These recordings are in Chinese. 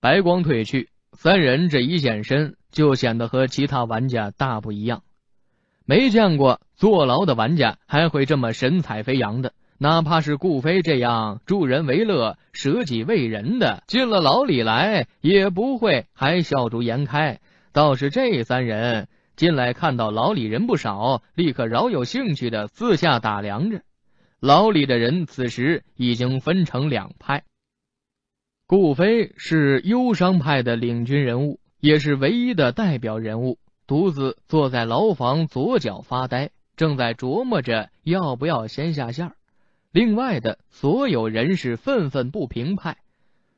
白光褪去，三人这一现身就显得和其他玩家大不一样。没见过坐牢的玩家还会这么神采飞扬的，哪怕是顾飞这样助人为乐、舍己为人的，进了牢里来也不会还笑逐颜开。倒是这三人进来，看到牢里人不少，立刻饶有兴趣的四下打量着牢里的人。此时已经分成两派。顾飞是忧伤派的领军人物，也是唯一的代表人物，独自坐在牢房左脚发呆，正在琢磨着要不要先下线。另外的所有人是愤愤不平派，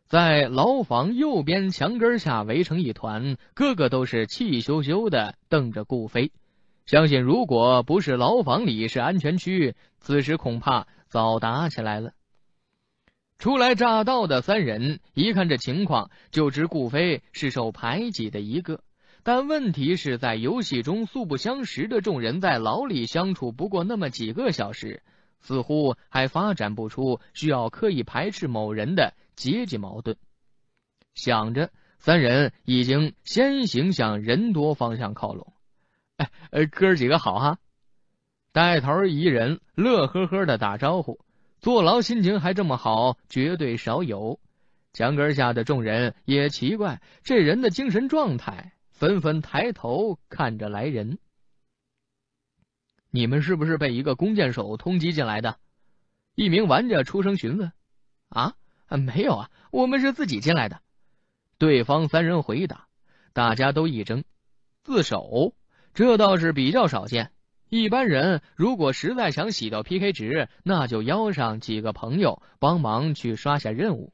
在牢房右边墙根下围成一团，个个都是气咻咻的瞪着顾飞。相信如果不是牢房里是安全区，此时恐怕早打起来了。初来乍到的三人一看这情况，就知顾飞是受排挤的一个。但问题是，在游戏中素不相识的众人在牢里相处不过那么几个小时，似乎还发展不出需要刻意排斥某人的阶级矛盾。想着，三人已经先行向人多方向靠拢。哎，呃，哥几个好哈！带头一人乐呵呵的打招呼。坐牢心情还这么好，绝对少有。墙根下的众人也奇怪这人的精神状态，纷纷抬头看着来人。你们是不是被一个弓箭手通缉进来的？一名玩家出声询问。啊啊，没有啊，我们是自己进来的。对方三人回答。大家都一怔，自首，这倒是比较少见。一般人如果实在想洗掉 PK 值，那就邀上几个朋友帮忙去刷下任务。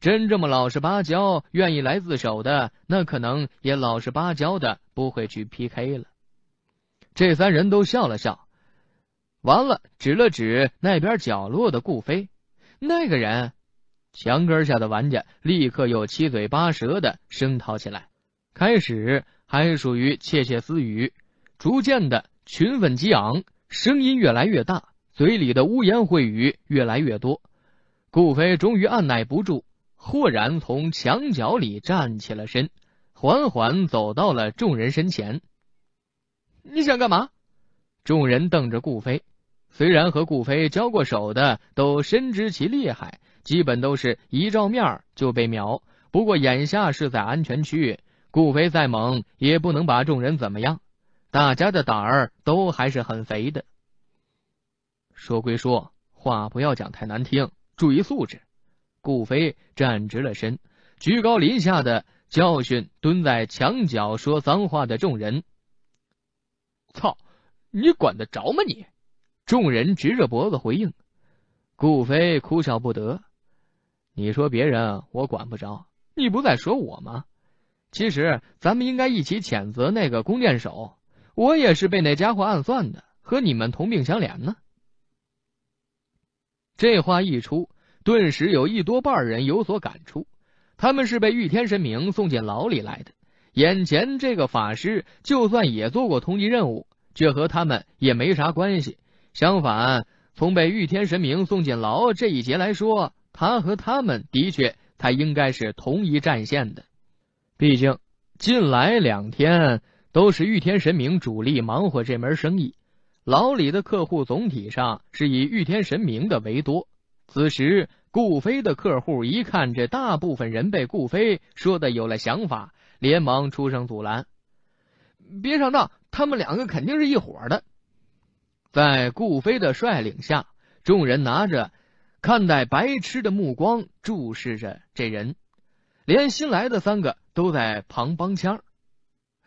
真这么老实巴交，愿意来自首的，那可能也老实巴交的不会去 PK 了。这三人都笑了笑，完了，指了指那边角落的顾飞，那个人，墙根下的玩家立刻又七嘴八舌的声讨起来。开始还属于窃窃私语，逐渐的。群愤激昂，声音越来越大，嘴里的污言秽语越来越多。顾飞终于按耐不住，豁然从墙角里站起了身，缓缓走到了众人身前。你想干嘛？众人瞪着顾飞，虽然和顾飞交过手的都深知其厉害，基本都是一照面就被秒。不过眼下是在安全区，顾飞再猛也不能把众人怎么样。大家的胆儿都还是很肥的。说归说话，不要讲太难听，注意素质。顾飞站直了身，居高临下的教训蹲在墙角说脏话的众人：“操，你管得着吗你？”众人直着脖子回应。顾飞哭笑不得：“你说别人我管不着，你不在说我吗？其实咱们应该一起谴责那个弓箭手。”我也是被那家伙暗算的，和你们同病相怜呢。这话一出，顿时有一多半人有所感触。他们是被御天神明送进牢里来的，眼前这个法师就算也做过通缉任务，却和他们也没啥关系。相反，从被御天神明送进牢这一节来说，他和他们的确才应该是同一战线的。毕竟，近来两天。都是玉天神明主力忙活这门生意，老李的客户总体上是以玉天神明的为多。此时顾飞的客户一看这大部分人被顾飞说的有了想法，连忙出声阻拦：“别上当，他们两个肯定是一伙的。”在顾飞的率领下，众人拿着看待白痴的目光注视着这人，连新来的三个都在旁帮腔。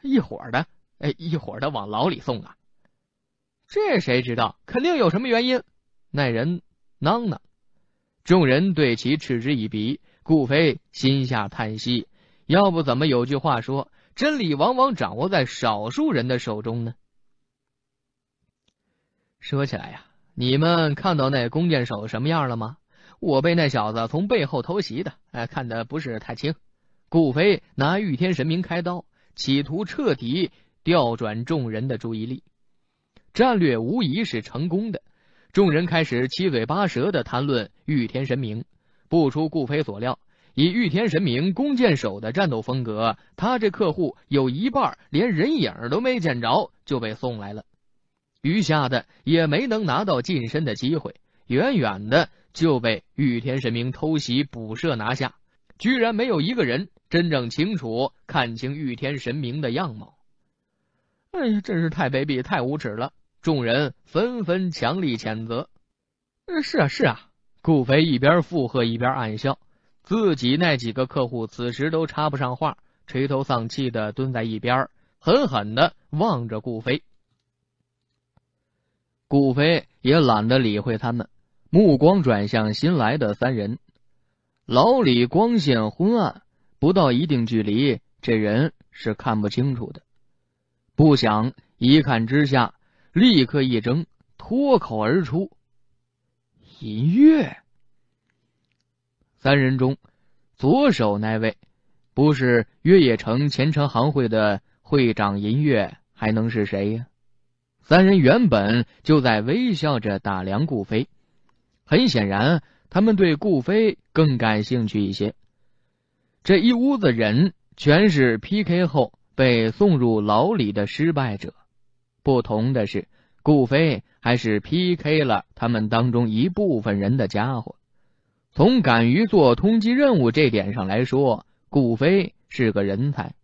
一伙的，哎，一伙的往牢里送啊！这谁知道？肯定有什么原因。那人囔囔，众人对其嗤之以鼻。顾飞心下叹息：要不怎么有句话说，真理往往掌握在少数人的手中呢？说起来呀，你们看到那弓箭手什么样了吗？我被那小子从背后偷袭的，哎，看的不是太清。顾飞拿御天神明开刀。企图彻底调转众人的注意力，战略无疑是成功的。众人开始七嘴八舌的谈论御天神明。不出顾飞所料，以御天神明弓箭手的战斗风格，他这客户有一半连人影都没见着就被送来了，余下的也没能拿到近身的机会，远远的就被御天神明偷袭捕射拿下，居然没有一个人。真正清楚看清玉天神明的样貌，哎呀，真是太卑鄙，太无耻了！众人纷纷强力谴责。嗯，是啊，是啊。顾飞一边附和，一边暗笑。自己那几个客户此时都插不上话，垂头丧气的蹲在一边，狠狠的望着顾飞。顾飞也懒得理会他们，目光转向新来的三人。老李光线昏暗。不到一定距离，这人是看不清楚的。不想一看之下，立刻一怔，脱口而出：“银月。”三人中，左手那位不是越野城前程行会的会长银月，还能是谁呀？三人原本就在微笑着打量顾飞，很显然，他们对顾飞更感兴趣一些。这一屋子人全是 PK 后被送入牢里的失败者，不同的是，顾飞还是 PK 了他们当中一部分人的家伙。从敢于做通缉任务这点上来说，顾飞是个人才。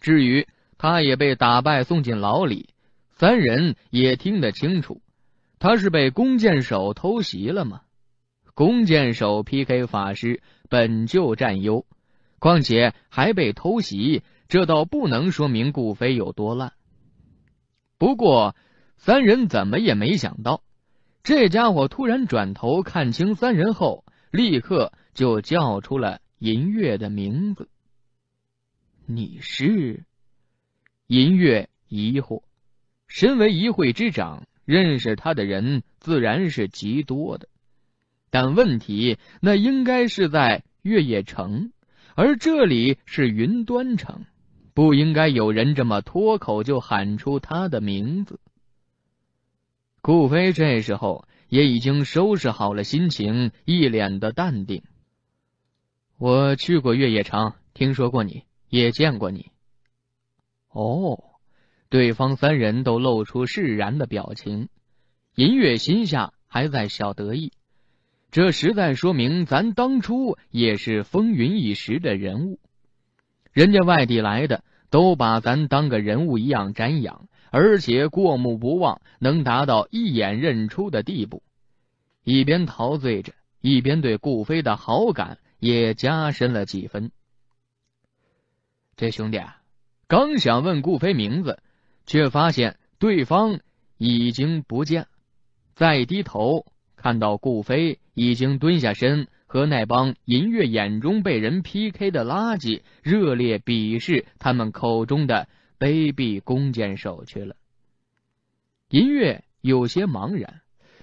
至于他也被打败送进牢里，三人也听得清楚，他是被弓箭手偷袭了吗？弓箭手 PK 法师本就占优，况且还被偷袭，这倒不能说明顾飞有多烂。不过，三人怎么也没想到，这家伙突然转头看清三人后，立刻就叫出了银月的名字。你是？银月疑惑，身为一会之长，认识他的人自然是极多的。但问题，那应该是在越野城，而这里是云端城，不应该有人这么脱口就喊出他的名字。顾飞这时候也已经收拾好了心情，一脸的淡定。我去过越野城，听说过你，也见过你。哦，对方三人都露出释然的表情，银月心下还在小得意。这实在说明，咱当初也是风云一时的人物。人家外地来的都把咱当个人物一样瞻仰，而且过目不忘，能达到一眼认出的地步。一边陶醉着，一边对顾飞的好感也加深了几分。这兄弟啊，刚想问顾飞名字，却发现对方已经不见。再低头。看到顾飞已经蹲下身，和那帮银月眼中被人 PK 的垃圾热烈鄙视他们口中的卑鄙弓箭手去了。银月有些茫然，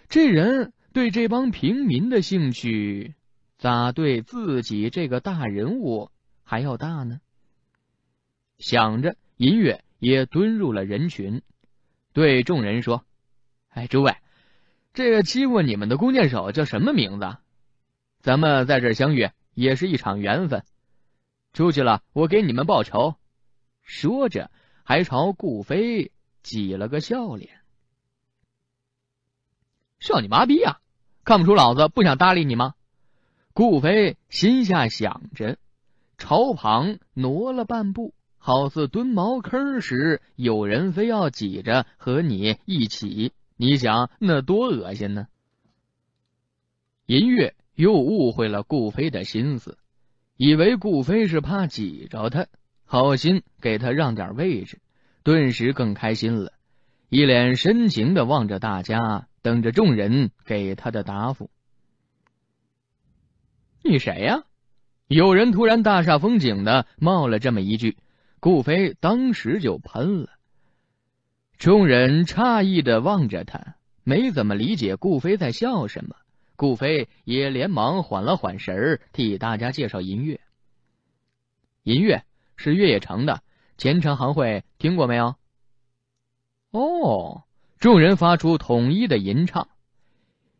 这人对这帮平民的兴趣，咋对自己这个大人物还要大呢？想着，银月也蹲入了人群，对众人说：“哎，诸位。”这个欺负你们的弓箭手叫什么名字？咱们在这相遇也是一场缘分。出去了，我给你们报仇。说着，还朝顾飞挤了个笑脸。笑你妈逼啊！看不出老子不想搭理你吗？顾飞心下想着，朝旁挪了半步，好似蹲茅坑时有人非要挤着和你一起。你想那多恶心呢？银月又误会了顾飞的心思，以为顾飞是怕挤着他，好心给他让点位置，顿时更开心了，一脸深情的望着大家，等着众人给他的答复。你谁呀？有人突然大煞风景的冒了这么一句，顾飞当时就喷了。众人诧异的望着他，没怎么理解顾飞在笑什么。顾飞也连忙缓了缓神儿，替大家介绍银月。银月是越野城的前程行会，听过没有？哦，众人发出统一的吟唱。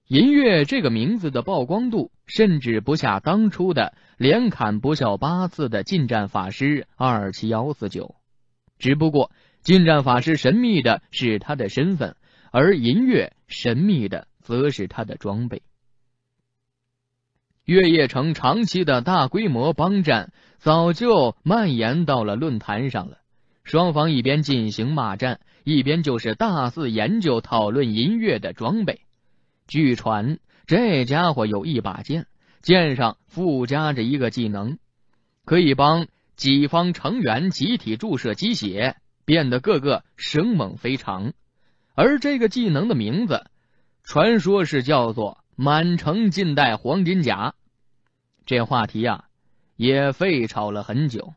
银月这个名字的曝光度，甚至不下当初的连砍不笑八次的近战法师二七幺四九，只不过。近战法师神秘的是他的身份，而银月神秘的则是他的装备。月夜城长期的大规模帮战早就蔓延到了论坛上了，双方一边进行骂战，一边就是大肆研究讨论银月的装备。据传这家伙有一把剑，剑上附加着一个技能，可以帮己方成员集体注射鸡血。变得个个生猛非常，而这个技能的名字，传说是叫做“满城尽带黄金甲”。这话题呀，也沸吵了很久，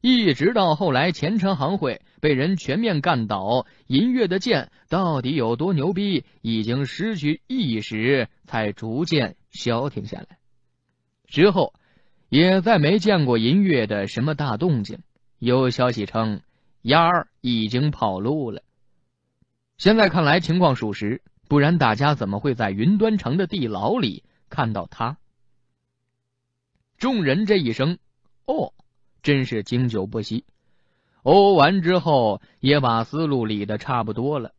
一直到后来前程行会被人全面干倒，银月的剑到底有多牛逼，已经失去意识，才逐渐消停下来。之后，也再没见过银月的什么大动静。有消息称。丫儿已经跑路了，现在看来情况属实，不然大家怎么会在云端城的地牢里看到他？众人这一声“哦”，真是经久不息。哦完之后，也把思路理的差不多了。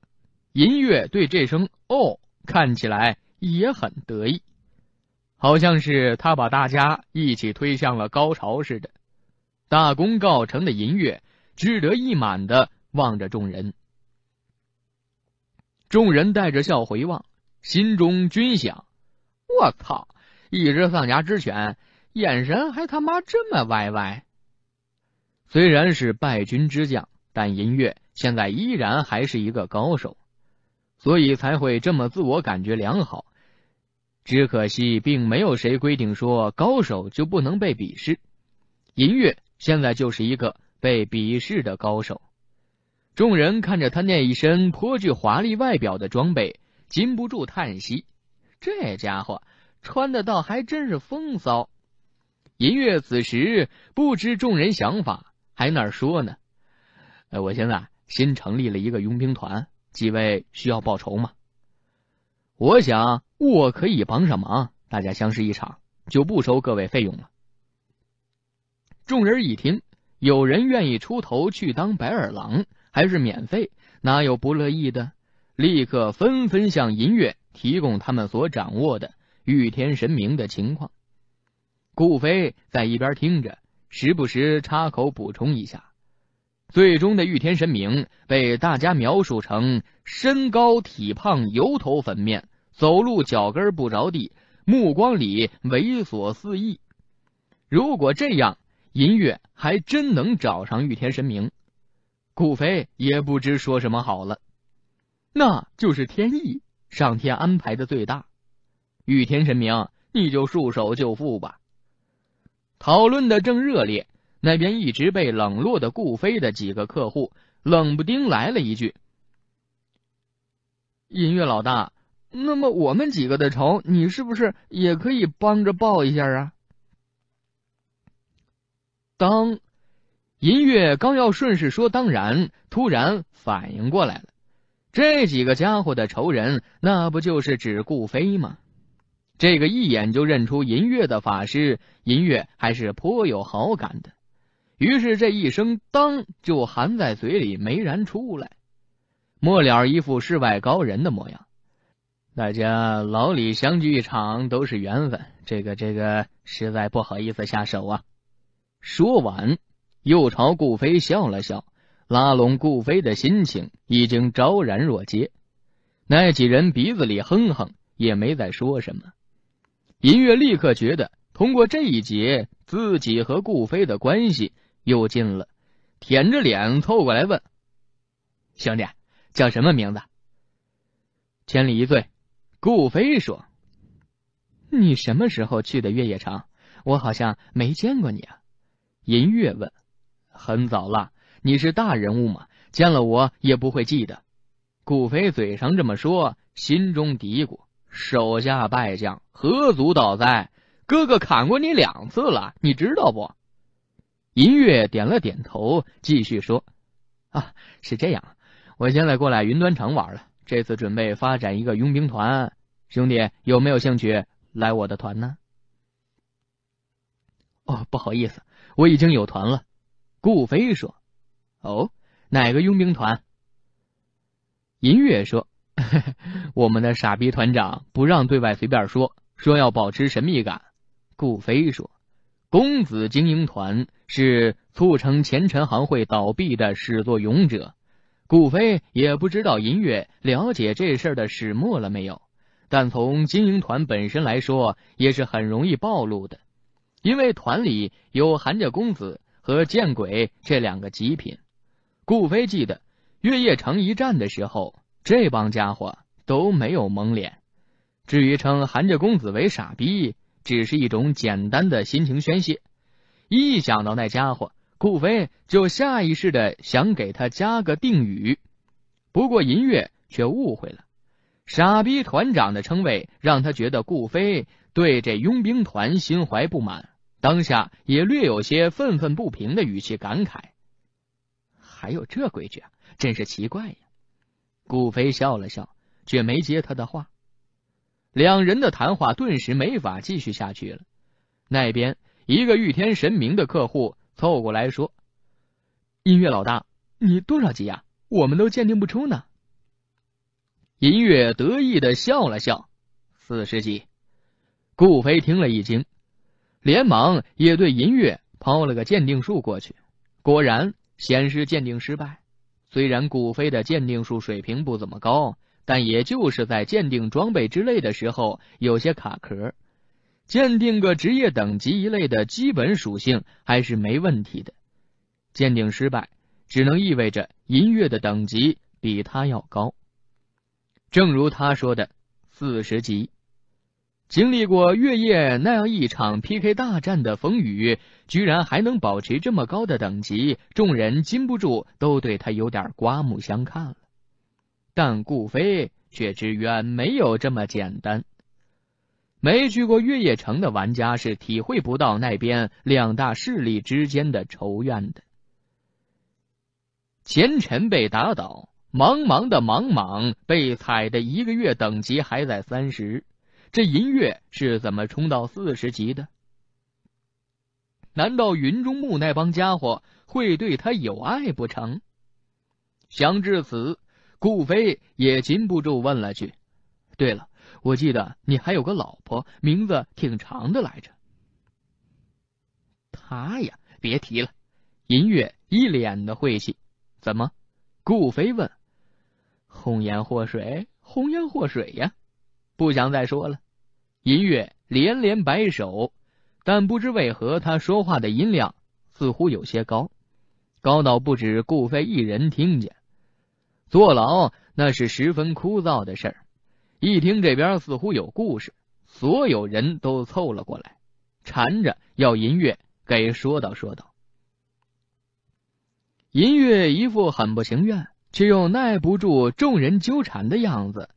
银月对这声“哦”看起来也很得意，好像是他把大家一起推向了高潮似的。大功告成的银月。志得意满的望着众人，众人带着笑回望，心中均想：“我操，一只丧家之犬，眼神还他妈这么歪歪。”虽然是败军之将，但银月现在依然还是一个高手，所以才会这么自我感觉良好。只可惜，并没有谁规定说高手就不能被鄙视。银月现在就是一个。被鄙视的高手，众人看着他那一身颇具华丽外表的装备，禁不住叹息：“这家伙穿的倒还真是风骚。”银月此时不知众人想法，还那说呢：“呃，我现在新成立了一个佣兵团，几位需要报仇吗？我想我可以帮上忙，大家相识一场，就不收各位费用了。”众人一听。有人愿意出头去当白眼狼，还是免费？哪有不乐意的？立刻纷纷向银月提供他们所掌握的御天神明的情况。顾飞在一边听着，时不时插口补充一下。最终的御天神明被大家描述成身高体胖、油头粉面、走路脚跟不着地、目光里猥琐肆意。如果这样。银月还真能找上玉天神明，顾飞也不知说什么好了，那就是天意，上天安排的最大。玉天神明，你就束手就缚吧。讨论的正热烈，那边一直被冷落的顾飞的几个客户，冷不丁来了一句：“音乐老大，那么我们几个的仇，你是不是也可以帮着报一下啊？”当，银月刚要顺势说“当然”，突然反应过来了，这几个家伙的仇人，那不就是指顾飞吗？这个一眼就认出银月的法师，银月还是颇有好感的。于是这一声“当”就含在嘴里，没然出来，末了一副世外高人的模样。大家老李相聚一场，都是缘分。这个这个，实在不好意思下手啊。说完，又朝顾飞笑了笑，拉拢顾飞的心情已经昭然若揭。那几人鼻子里哼哼，也没再说什么。银月立刻觉得通过这一劫，自己和顾飞的关系又近了，舔着脸凑过来问：“兄弟，叫什么名字？”千里一醉。顾飞说：“你什么时候去的月夜城？我好像没见过你啊。”银月问：“很早了，你是大人物嘛？见了我也不会记得。”顾飞嘴上这么说，心中嘀咕：“手下败将，何足道哉？哥哥砍过你两次了，你知道不？”银月点了点头，继续说：“啊，是这样。我现在过来云端城玩了，这次准备发展一个佣兵团。兄弟，有没有兴趣来我的团呢？”哦，不好意思。我已经有团了，顾飞说：“哦，哪个佣兵团？”银月说：“ 我们的傻逼团长不让对外随便说，说要保持神秘感。”顾飞说：“公子精英团是促成前尘行会倒闭的始作俑者。”顾飞也不知道银月了解这事儿的始末了没有，但从精英团本身来说，也是很容易暴露的。因为团里有韩家公子和见鬼这两个极品，顾飞记得月夜城一战的时候，这帮家伙都没有蒙脸。至于称韩家公子为傻逼，只是一种简单的心情宣泄。一想到那家伙，顾飞就下意识的想给他加个定语。不过银月却误会了，傻逼团长的称谓让他觉得顾飞对这佣兵团心怀不满。当下也略有些愤愤不平的语气感慨：“还有这规矩啊，真是奇怪呀。”顾飞笑了笑，却没接他的话。两人的谈话顿时没法继续下去了。那边一个御天神明的客户凑过来说：“音乐老大，你多少级呀？我们都鉴定不出呢。”音乐得意的笑了笑：“四十级。”顾飞听了一惊。连忙也对银月抛了个鉴定术过去，果然显示鉴定失败。虽然古飞的鉴定术水平不怎么高，但也就是在鉴定装备之类的时候有些卡壳，鉴定个职业等级一类的基本属性还是没问题的。鉴定失败只能意味着银月的等级比他要高，正如他说的，四十级。经历过月夜那样一场 PK 大战的冯宇，居然还能保持这么高的等级，众人禁不住都对他有点刮目相看了。但顾飞却知远没有这么简单。没去过月夜城的玩家是体会不到那边两大势力之间的仇怨的。前尘被打倒，茫茫的莽莽被踩的一个月等级还在三十。这银月是怎么冲到四十级的？难道云中木那帮家伙会对他有爱不成？想至此，顾飞也禁不住问了句：“对了，我记得你还有个老婆，名字挺长的来着。”他呀，别提了。银月一脸的晦气。怎么？顾飞问。红颜祸水，红颜祸水呀！不想再说了。银月连连摆手，但不知为何，他说话的音量似乎有些高，高到不止顾飞一人听见。坐牢那是十分枯燥的事儿，一听这边似乎有故事，所有人都凑了过来，缠着要银月给说道说道。银月一副很不情愿，却又耐不住众人纠缠的样子，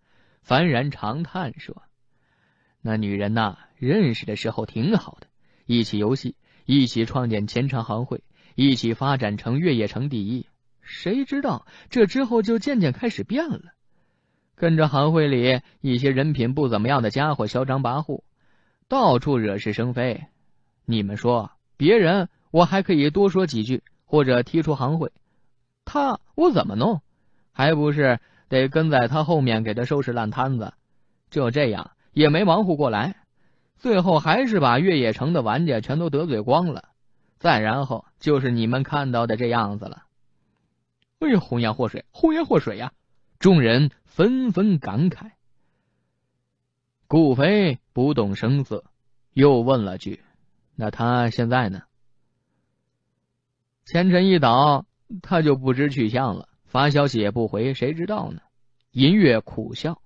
烦然长叹说。那女人呐，认识的时候挺好的，一起游戏，一起创建前朝行会，一起发展成越野城第一。谁知道这之后就渐渐开始变了，跟着行会里一些人品不怎么样的家伙嚣张跋扈，到处惹是生非。你们说别人，我还可以多说几句或者踢出行会，他我怎么弄？还不是得跟在他后面给他收拾烂摊子？就这样。也没忙活过来，最后还是把越野城的玩家全都得罪光了，再然后就是你们看到的这样子了。哎呀，红颜祸水，红颜祸水呀！众人纷纷感慨。顾飞不动声色，又问了句：“那他现在呢？”前尘一倒，他就不知去向了，发消息也不回，谁知道呢？银月苦笑。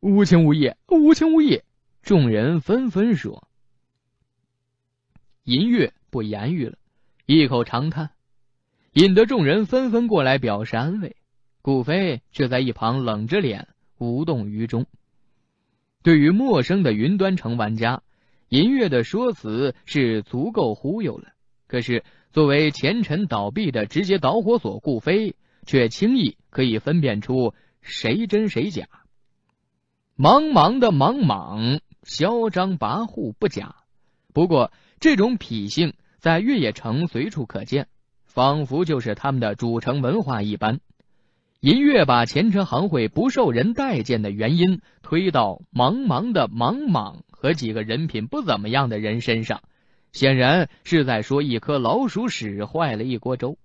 无情无义，无情无义！众人纷纷说。银月不言语了，一口长叹，引得众人纷纷过来表示安慰。顾飞却在一旁冷着脸，无动于衷。对于陌生的云端城玩家，银月的说辞是足够忽悠了。可是作为前尘倒闭的直接导火索，顾飞却轻易可以分辨出谁真谁假。茫茫的莽莽，嚣张跋扈不假，不过这种脾性在越野城随处可见，仿佛就是他们的主城文化一般。银月把前尘行会不受人待见的原因推到茫茫的莽莽和几个人品不怎么样的人身上，显然是在说一颗老鼠屎坏了一锅粥。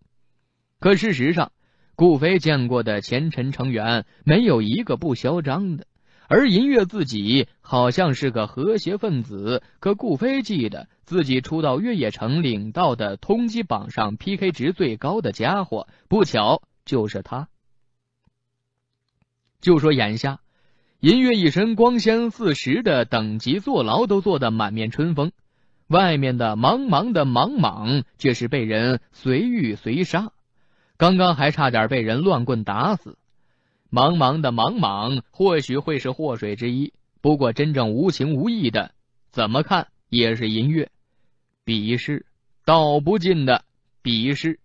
可事实上，顾飞见过的前尘成员没有一个不嚣张的。而银月自己好像是个和谐分子，可顾飞记得自己初到越野城领到的通缉榜上 PK 值最高的家伙，不巧就是他。就说眼下，银月一身光鲜四十的等级坐牢都坐得满面春风，外面的茫茫的莽莽却是被人随遇随杀，刚刚还差点被人乱棍打死。茫茫的茫茫，或许会是祸水之一。不过真正无情无义的，怎么看也是银月鄙视道不尽的鄙视。